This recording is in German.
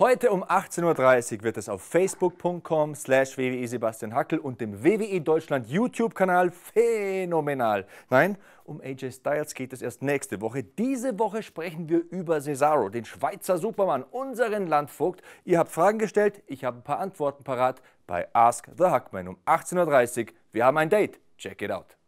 Heute um 18.30 Uhr wird es auf facebook.com slash wwi Sebastian Hackel und dem WWE Deutschland YouTube-Kanal phänomenal. Nein, um AJ Styles geht es erst nächste Woche. Diese Woche sprechen wir über Cesaro, den Schweizer Supermann, unseren Landvogt. Ihr habt Fragen gestellt, ich habe ein paar Antworten parat bei Ask the Hackman um 18.30 Uhr. Wir haben ein Date. Check it out.